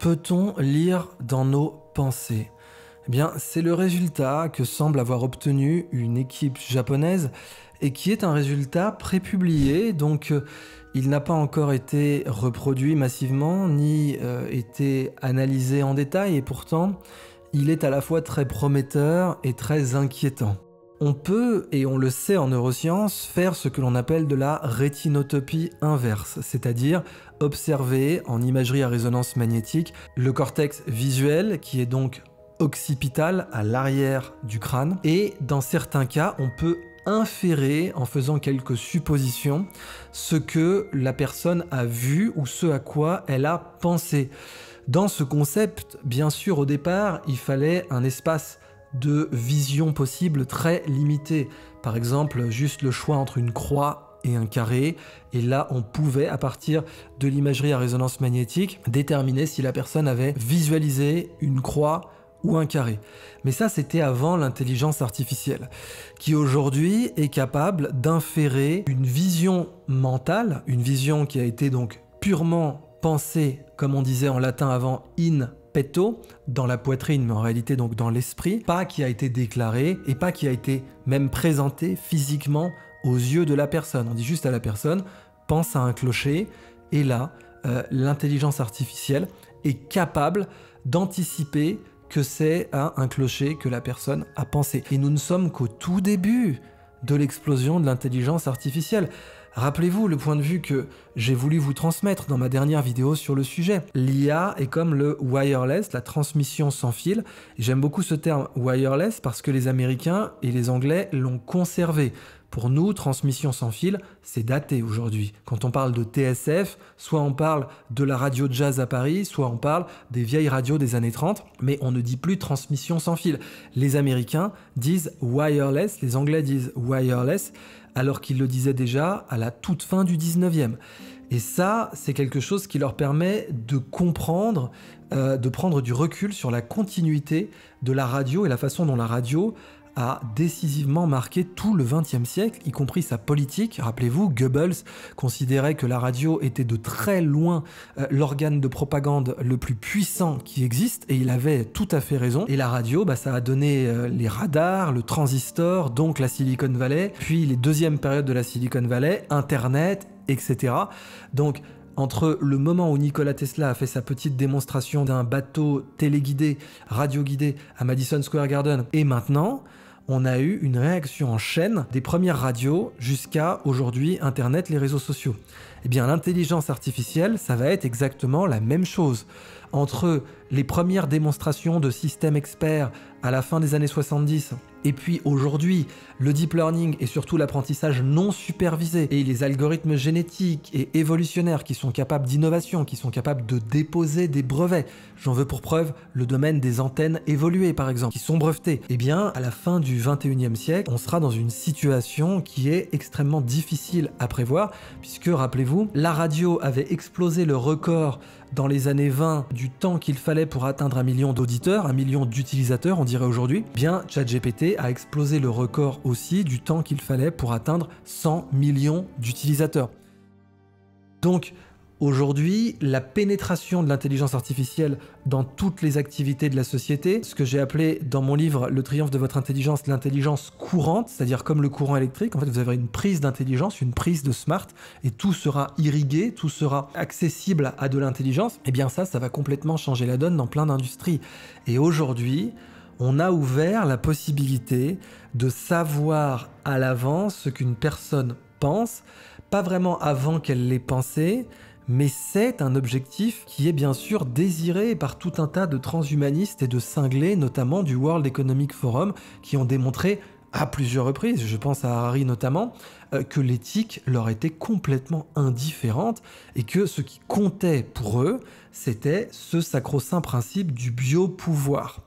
Peut-on lire dans nos pensées eh bien, c'est le résultat que semble avoir obtenu une équipe japonaise et qui est un résultat prépublié, donc euh, il n'a pas encore été reproduit massivement ni euh, été analysé en détail et pourtant il est à la fois très prometteur et très inquiétant on peut, et on le sait en neurosciences, faire ce que l'on appelle de la rétinotopie inverse, c'est-à-dire observer en imagerie à résonance magnétique le cortex visuel, qui est donc occipital à l'arrière du crâne, et dans certains cas, on peut inférer en faisant quelques suppositions ce que la personne a vu ou ce à quoi elle a pensé. Dans ce concept, bien sûr, au départ, il fallait un espace de visions possibles très limitées. Par exemple, juste le choix entre une croix et un carré. Et là, on pouvait, à partir de l'imagerie à résonance magnétique, déterminer si la personne avait visualisé une croix ou un carré. Mais ça, c'était avant l'intelligence artificielle, qui aujourd'hui est capable d'inférer une vision mentale, une vision qui a été donc purement pensée, comme on disait en latin avant, in petto dans la poitrine, mais en réalité donc dans l'esprit, pas qui a été déclaré et pas qui a été même présenté physiquement aux yeux de la personne. On dit juste à la personne, pense à un clocher, et là, euh, l'intelligence artificielle est capable d'anticiper que c'est à un clocher que la personne a pensé. Et nous ne sommes qu'au tout début de l'explosion de l'intelligence artificielle. Rappelez-vous le point de vue que j'ai voulu vous transmettre dans ma dernière vidéo sur le sujet. L'IA est comme le wireless, la transmission sans fil. J'aime beaucoup ce terme wireless parce que les Américains et les Anglais l'ont conservé. Pour nous, transmission sans fil, c'est daté aujourd'hui. Quand on parle de TSF, soit on parle de la radio jazz à Paris, soit on parle des vieilles radios des années 30, mais on ne dit plus transmission sans fil. Les Américains disent wireless, les Anglais disent wireless, alors qu'il le disait déjà à la toute fin du 19e. Et ça, c'est quelque chose qui leur permet de comprendre, euh, de prendre du recul sur la continuité de la radio et la façon dont la radio a décisivement marqué tout le XXe siècle, y compris sa politique. Rappelez-vous, Goebbels considérait que la radio était de très loin euh, l'organe de propagande le plus puissant qui existe, et il avait tout à fait raison. Et la radio, bah, ça a donné euh, les radars, le transistor, donc la Silicon Valley, puis les deuxièmes périodes de la Silicon Valley, Internet, etc. Donc, entre le moment où Nikola Tesla a fait sa petite démonstration d'un bateau téléguidé, radio guidé, à Madison Square Garden et maintenant, on a eu une réaction en chaîne des premières radios jusqu'à aujourd'hui Internet, les réseaux sociaux. Eh bien l'intelligence artificielle, ça va être exactement la même chose. Entre les premières démonstrations de systèmes experts à la fin des années 70, et puis aujourd'hui, le deep learning et surtout l'apprentissage non supervisé et les algorithmes génétiques et évolutionnaires qui sont capables d'innovation, qui sont capables de déposer des brevets. J'en veux pour preuve le domaine des antennes évoluées par exemple, qui sont brevetées. Eh bien, à la fin du 21e siècle, on sera dans une situation qui est extrêmement difficile à prévoir puisque rappelez-vous, la radio avait explosé le record dans les années 20 du temps qu'il fallait pour atteindre un million d'auditeurs, un million d'utilisateurs, on dirait aujourd'hui, bien ChatGPT a explosé le record aussi du temps qu'il fallait pour atteindre 100 millions d'utilisateurs. Donc, Aujourd'hui, la pénétration de l'intelligence artificielle dans toutes les activités de la société, ce que j'ai appelé dans mon livre Le triomphe de votre intelligence, l'intelligence courante, c'est-à-dire comme le courant électrique, en fait vous avez une prise d'intelligence, une prise de smart, et tout sera irrigué, tout sera accessible à de l'intelligence, et eh bien ça, ça va complètement changer la donne dans plein d'industries. Et aujourd'hui, on a ouvert la possibilité de savoir à l'avance ce qu'une personne pense, pas vraiment avant qu'elle l'ait pensé, mais c'est un objectif qui est bien sûr désiré par tout un tas de transhumanistes et de cinglés, notamment du World Economic Forum, qui ont démontré à plusieurs reprises, je pense à Harari notamment, euh, que l'éthique leur était complètement indifférente et que ce qui comptait pour eux, c'était ce sacro-saint principe du biopouvoir.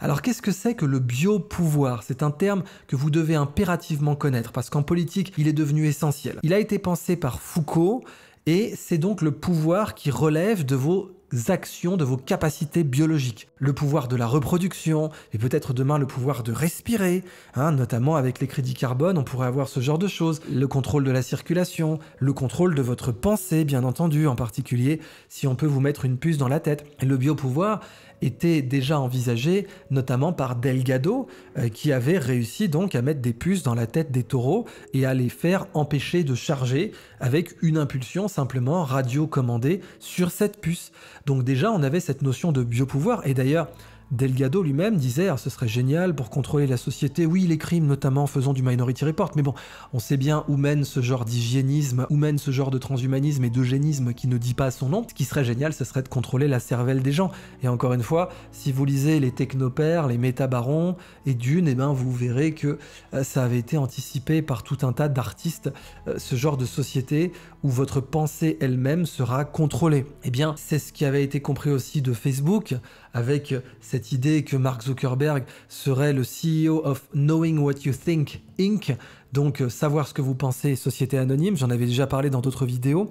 Alors qu'est-ce que c'est que le biopouvoir C'est un terme que vous devez impérativement connaître parce qu'en politique, il est devenu essentiel. Il a été pensé par Foucault et c'est donc le pouvoir qui relève de vos actions, de vos capacités biologiques. Le pouvoir de la reproduction, et peut-être demain le pouvoir de respirer, hein, notamment avec les crédits carbone, on pourrait avoir ce genre de choses. Le contrôle de la circulation, le contrôle de votre pensée, bien entendu, en particulier si on peut vous mettre une puce dans la tête. Et le biopouvoir, était déjà envisagé notamment par Delgado euh, qui avait réussi donc à mettre des puces dans la tête des taureaux et à les faire empêcher de charger avec une impulsion simplement radio commandée sur cette puce. Donc déjà on avait cette notion de biopouvoir et d'ailleurs Delgado lui-même disait ah, ce serait génial pour contrôler la société, oui, les crimes notamment en faisant du Minority Report, mais bon, on sait bien où mène ce genre d'hygiénisme, où mène ce genre de transhumanisme et d'eugénisme qui ne dit pas son nom. Ce qui serait génial, ce serait de contrôler la cervelle des gens. Et encore une fois, si vous lisez les technopères, les métabarons et Dune, eh ben, vous verrez que euh, ça avait été anticipé par tout un tas d'artistes, euh, ce genre de société où votre pensée elle-même sera contrôlée. et eh bien, c'est ce qui avait été compris aussi de Facebook avec euh, cette cette idée que Mark Zuckerberg serait le CEO of Knowing What You Think Inc., donc euh, savoir ce que vous pensez, société anonyme, j'en avais déjà parlé dans d'autres vidéos.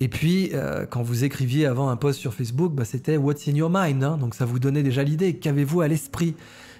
Et puis, euh, quand vous écriviez avant un post sur Facebook, bah, c'était What's in your mind, hein. donc ça vous donnait déjà l'idée, qu'avez-vous à l'esprit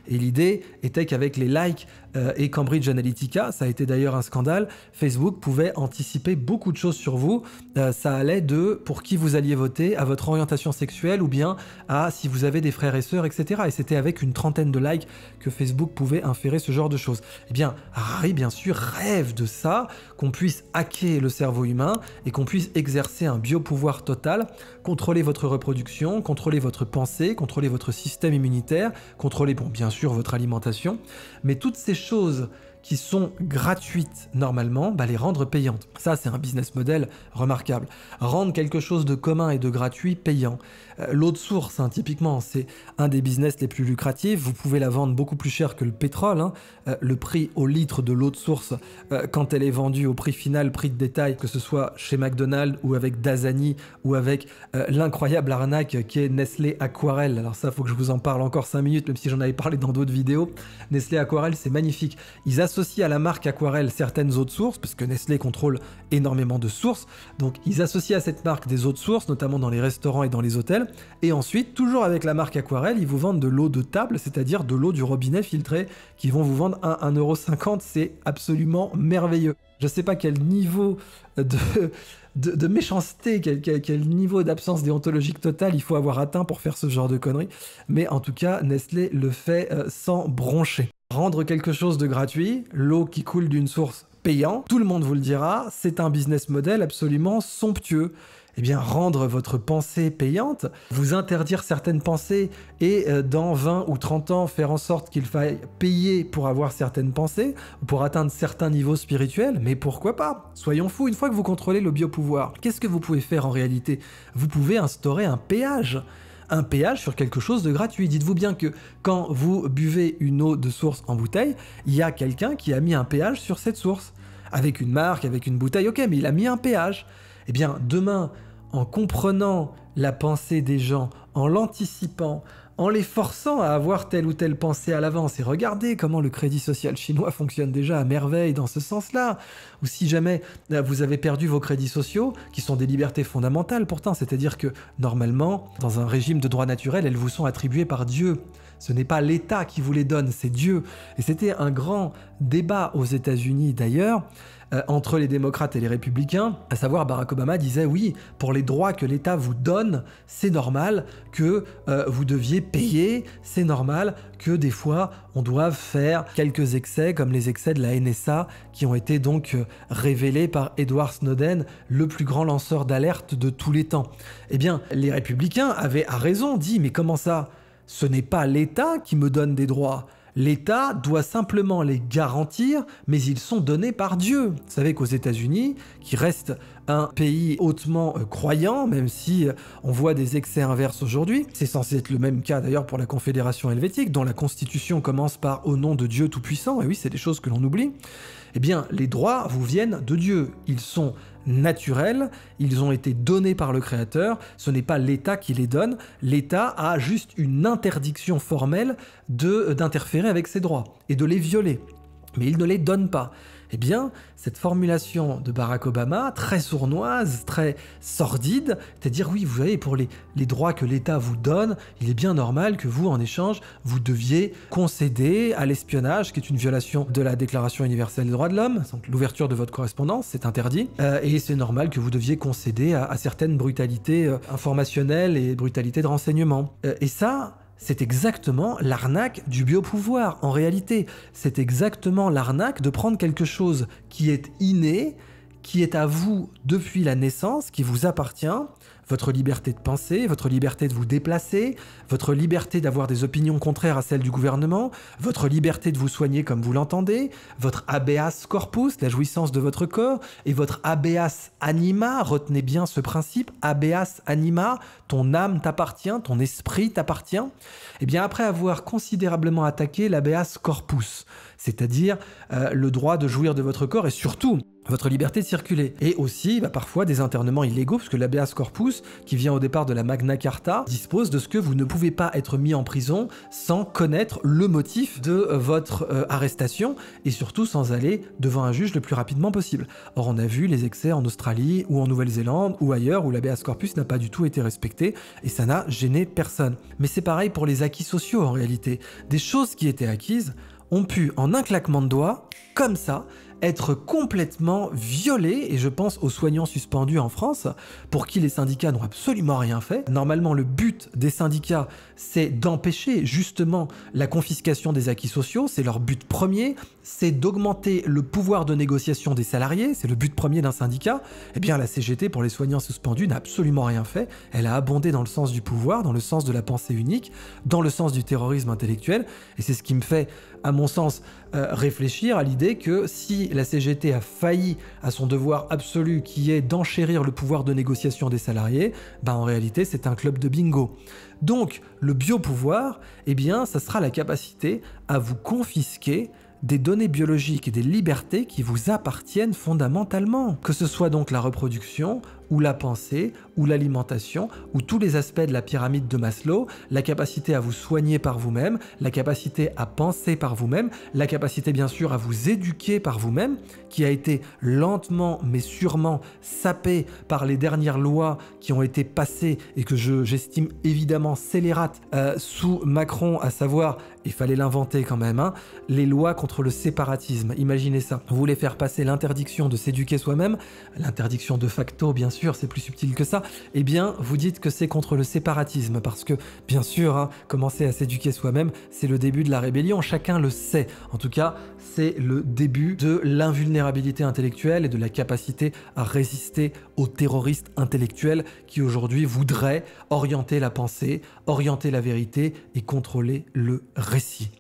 Et l'idée était qu'avec les likes, euh, et Cambridge Analytica, ça a été d'ailleurs un scandale, Facebook pouvait anticiper beaucoup de choses sur vous. Euh, ça allait de pour qui vous alliez voter, à votre orientation sexuelle ou bien à si vous avez des frères et sœurs, etc. Et c'était avec une trentaine de likes que Facebook pouvait inférer ce genre de choses. Eh bien, Harry, bien sûr, rêve de ça, qu'on puisse hacker le cerveau humain et qu'on puisse exercer un biopouvoir total, contrôler votre reproduction, contrôler votre pensée, contrôler votre système immunitaire, contrôler, bon, bien sûr, votre alimentation. Mais toutes ces choses chose qui sont gratuites normalement, bah les rendre payantes. Ça, c'est un business model remarquable. Rendre quelque chose de commun et de gratuit payant. Euh, l'eau de source, hein, typiquement, c'est un des business les plus lucratifs. Vous pouvez la vendre beaucoup plus cher que le pétrole. Hein. Euh, le prix au litre de l'eau de source, euh, quand elle est vendue au prix final, prix de détail, que ce soit chez McDonald's ou avec Dasani ou avec l'incroyable arnaque qui est Nestlé Aquarelle. Alors ça, il faut que je vous en parle encore 5 minutes, même si j'en avais parlé dans d'autres vidéos. Nestlé Aquarelle, c'est magnifique. Ils associent à la marque Aquarelle certaines eaux de parce que Nestlé contrôle énormément de sources, donc ils associent à cette marque des eaux de source, notamment dans les restaurants et dans les hôtels, et ensuite, toujours avec la marque Aquarelle, ils vous vendent de l'eau de table, c'est-à-dire de l'eau du robinet filtré, qui vont vous vendre à 1,50€, c'est absolument merveilleux. Je sais pas quel niveau de... méchanceté, quel, quel niveau d'absence déontologique totale il faut avoir atteint pour faire ce genre de conneries. Mais en tout cas, Nestlé le fait euh, sans broncher. Rendre quelque chose de gratuit, l'eau qui coule d'une source payante, tout le monde vous le dira, c'est un business model absolument somptueux. Eh bien, rendre votre pensée payante, vous interdire certaines pensées et euh, dans 20 ou 30 ans faire en sorte qu'il faille payer pour avoir certaines pensées, pour atteindre certains niveaux spirituels, mais pourquoi pas Soyons fous, une fois que vous contrôlez le biopouvoir, qu'est-ce que vous pouvez faire en réalité Vous pouvez instaurer un péage un péage sur quelque chose de gratuit. Dites-vous bien que quand vous buvez une eau de source en bouteille, il y a quelqu'un qui a mis un péage sur cette source. Avec une marque, avec une bouteille, ok, mais il a mis un péage. Eh bien, demain, en comprenant la pensée des gens, en l'anticipant, en les forçant à avoir telle ou telle pensée à l'avance. Et regardez comment le crédit social chinois fonctionne déjà à merveille dans ce sens-là. Ou si jamais euh, vous avez perdu vos crédits sociaux, qui sont des libertés fondamentales pourtant, c'est-à-dire que normalement, dans un régime de droit naturel, elles vous sont attribuées par Dieu. Ce n'est pas l'État qui vous les donne, c'est Dieu. Et c'était un grand débat aux États-Unis d'ailleurs euh, entre les démocrates et les républicains, à savoir Barack Obama disait oui, pour les droits que l'État vous donne, c'est normal que euh, vous deviez payer, c'est normal que des fois on doive faire quelques excès comme les excès de la NSA qui ont été donc euh, révélés par Edward Snowden, le plus grand lanceur d'alerte de tous les temps. Eh bien, les républicains avaient à raison dit mais comment ça ce n'est pas l'État qui me donne des droits. L'État doit simplement les garantir, mais ils sont donnés par Dieu. Vous savez qu'aux États-Unis, qui reste un pays hautement euh, croyant, même si euh, on voit des excès inverses aujourd'hui, c'est censé être le même cas d'ailleurs pour la Confédération helvétique, dont la constitution commence par Au nom de Dieu Tout-Puissant, et oui, c'est des choses que l'on oublie. Eh bien, les droits vous viennent de Dieu. Ils sont naturels, ils ont été donnés par le Créateur, ce n'est pas l'État qui les donne, l'État a juste une interdiction formelle d'interférer avec ces droits et de les violer. Mais il ne les donne pas. Eh bien, cette formulation de Barack Obama, très sournoise, très sordide, c'est-à-dire oui, vous voyez, pour les, droits que l'État vous donne, il est bien normal que vous, en échange, vous deviez concéder à l'espionnage, qui est une violation de la Déclaration universelle des droits de l'homme, donc l'ouverture de votre correspondance, c'est interdit, euh, et c'est normal que vous deviez concéder à, certaines brutalités euh, informationnelles et brutalités de renseignement. Euh, et ça, c'est exactement l'arnaque du biopouvoir. En réalité, c'est exactement l'arnaque de prendre quelque chose qui est inné, qui est à vous depuis la naissance, qui vous appartient, votre liberté de penser, votre liberté de vous déplacer, votre liberté d'avoir des opinions contraires à celles du gouvernement, votre liberté de vous soigner comme vous l'entendez, votre habeas corpus, la jouissance de votre corps, et votre habeas anima, retenez bien ce principe, habeas anima, ton âme t'appartient, ton esprit t'appartient, et eh bien après avoir considérablement attaqué l'habeas corpus, c'est-à-dire euh, le droit de jouir de votre corps et surtout votre liberté de circuler. Et aussi, bah, parfois, des internements illégaux, puisque l'habeas corpus, qui vient au départ de la Magna Carta, dispose de ce que vous ne pouvez pas être mis en prison sans connaître le motif de euh, votre euh, arrestation, et surtout sans aller devant un juge le plus rapidement possible. Or, on a vu les excès en Australie, ou en Nouvelle-Zélande, ou ailleurs, où l'habeas corpus n'a pas du tout été respecté, et ça n'a gêné personne. Mais c'est pareil pour les acquis sociaux, en réalité. Des choses qui étaient acquises, on pu, en un claquement de doigts, comme ça, être complètement violé, et je pense aux soignants suspendus en France, pour qui les syndicats n'ont absolument rien fait. Normalement, le but des syndicats, c'est d'empêcher justement la confiscation des acquis sociaux, c'est leur but premier, c'est d'augmenter le pouvoir de négociation des salariés, c'est le but premier d'un syndicat. Eh bien, la CGT, pour les soignants suspendus, n'a absolument rien fait, elle a abondé dans le sens du pouvoir, dans le sens de la pensée unique, dans le sens du terrorisme intellectuel, et c'est ce qui me fait, à mon sens, euh, réfléchir à l'idée que si la CGT a failli à son devoir absolu qui est d'enchérir le pouvoir de négociation des salariés, ben en réalité c'est un club de bingo. Donc le biopouvoir, eh bien ça sera la capacité à vous confisquer des données biologiques et des libertés qui vous appartiennent fondamentalement, que ce soit donc la reproduction, ou la pensée, ou l'alimentation, ou tous les aspects de la pyramide de Maslow, la capacité à vous soigner par vous-même, la capacité à penser par vous-même, la capacité bien sûr à vous éduquer par vous-même, qui a été lentement mais sûrement sapée par les dernières lois qui ont été passées et que j'estime évidemment scélérates euh, sous Macron, à savoir, il fallait l'inventer quand même, hein, les lois contre le séparatisme. Imaginez ça. Vous voulez faire passer l'interdiction de s'éduquer soi-même, l'interdiction de facto bien sûr, c'est plus subtil que ça, eh bien, vous dites que c'est contre le séparatisme, parce que, bien sûr, hein, commencer à s'éduquer soi-même, c'est le début de la rébellion, chacun le sait. En tout cas, c'est le début de l'invulnérabilité intellectuelle et de la capacité à résister aux terroristes intellectuels qui aujourd'hui voudraient orienter la pensée, orienter la vérité et contrôler le récit.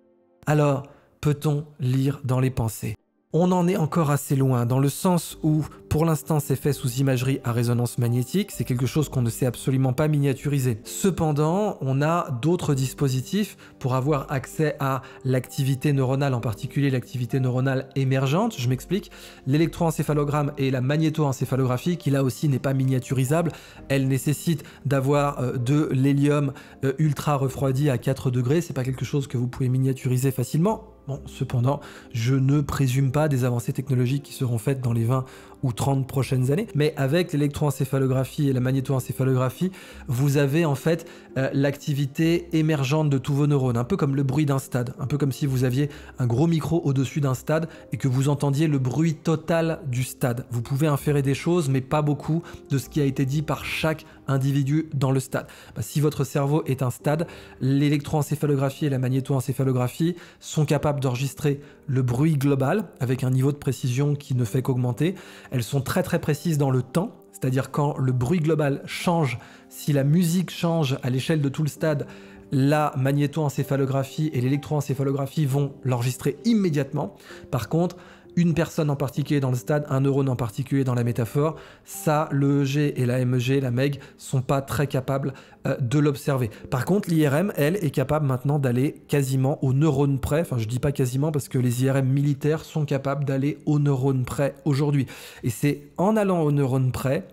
Alors, peut-on lire dans les pensées on en est encore assez loin, dans le sens où, pour l'instant, c'est fait sous imagerie à résonance magnétique, c'est quelque chose qu'on ne sait absolument pas miniaturiser. Cependant, on a d'autres dispositifs pour avoir accès à l'activité neuronale, en particulier l'activité neuronale émergente, je m'explique. L'électroencéphalogramme et la magnétoencéphalographie, qui là aussi n'est pas miniaturisable, elle nécessite d'avoir euh, de l'hélium euh, ultra refroidi à 4 degrés, c'est pas quelque chose que vous pouvez miniaturiser facilement. Bon, cependant, je ne présume pas des avancées technologiques qui seront faites dans les 20 ou 30 prochaines années. Mais avec l'électroencéphalographie et la magnétoencéphalographie, vous avez en fait euh, l'activité émergente de tous vos neurones, un peu comme le bruit d'un stade, un peu comme si vous aviez un gros micro au-dessus d'un stade et que vous entendiez le bruit total du stade. Vous pouvez inférer des choses, mais pas beaucoup de ce qui a été dit par chaque Individu dans le stade. Bah, si votre cerveau est un stade, l'électroencéphalographie et la magnétoencéphalographie sont capables d'enregistrer le bruit global avec un niveau de précision qui ne fait qu'augmenter. Elles sont très très précises dans le temps, c'est-à-dire quand le bruit global change, si la musique change à l'échelle de tout le stade, la magnétoencéphalographie et l'électroencéphalographie vont l'enregistrer immédiatement. Par contre, une personne en particulier dans le stade, un neurone en particulier dans la métaphore, ça, le l'EEG et la MEG, la MEG, sont pas très capables euh, de l'observer. Par contre, l'IRM, elle, est capable maintenant d'aller quasiment au neurone près, enfin je dis pas quasiment parce que les IRM militaires sont capables d'aller au neurone près aujourd'hui. Et c'est en allant au neurone près,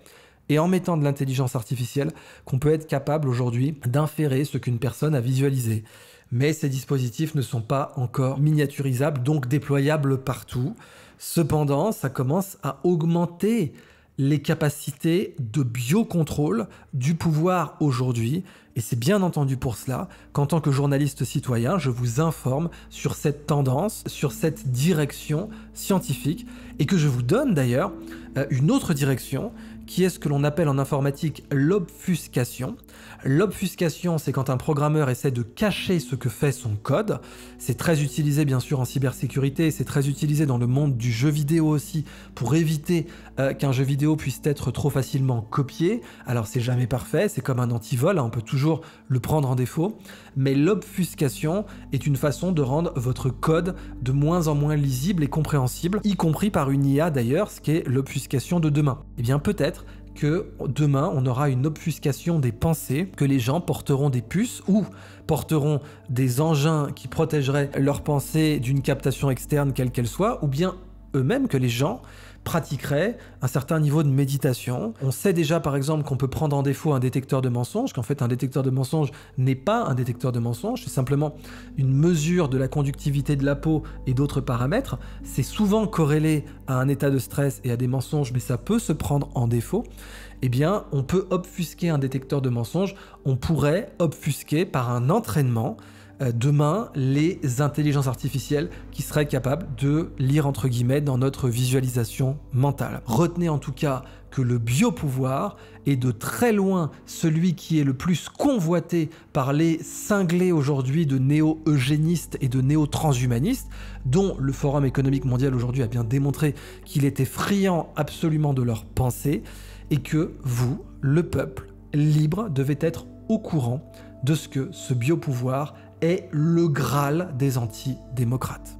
et en mettant de l'intelligence artificielle qu'on peut être capable aujourd'hui d'inférer ce qu'une personne a visualisé mais ces dispositifs ne sont pas encore miniaturisables, donc déployables partout. Cependant, ça commence à augmenter les capacités de biocontrôle du pouvoir aujourd'hui. Et c'est bien entendu pour cela qu'en tant que journaliste citoyen, je vous informe sur cette tendance, sur cette direction scientifique, et que je vous donne d'ailleurs euh, une autre direction, qui est ce que l'on appelle en informatique l'obfuscation. L'obfuscation, c'est quand un programmeur essaie de cacher ce que fait son code. C'est très utilisé bien sûr en cybersécurité, c'est très utilisé dans le monde du jeu vidéo aussi pour éviter euh, qu'un jeu vidéo puisse être trop facilement copié. Alors c'est jamais parfait, c'est comme un antivol, hein. on peut toujours le prendre en défaut. Mais l'obfuscation est une façon de rendre votre code de moins en moins lisible et compréhensible, y compris par une IA d'ailleurs, ce qui est l'obfuscation de demain. Eh bien peut-être que demain on aura une obfuscation des pensées, que les gens porteront des puces ou porteront des engins qui protégeraient leurs pensées d'une captation externe quelle qu'elle soit, ou bien eux-mêmes que les gens pratiquerait un certain niveau de méditation. On sait déjà par exemple qu'on peut prendre en défaut un détecteur de mensonges, qu'en fait un détecteur de mensonge n'est pas un détecteur de mensonges, c'est simplement une mesure de la conductivité de la peau et d'autres paramètres. C'est souvent corrélé à un état de stress et à des mensonges, mais ça peut se prendre en défaut. Eh bien, on peut obfusquer un détecteur de mensonge. on pourrait obfusquer par un entraînement euh, demain les intelligences artificielles qui seraient capables de lire entre guillemets dans notre visualisation mentale. Retenez en tout cas que le biopouvoir est de très loin celui qui est le plus convoité par les cinglés aujourd'hui de néo-eugénistes et de néo-transhumanistes, dont le Forum économique mondial aujourd'hui a bien démontré qu'il était friand absolument de leur pensée, et que vous, le peuple libre, devez être au courant de ce que ce biopouvoir est le Graal des antidémocrates.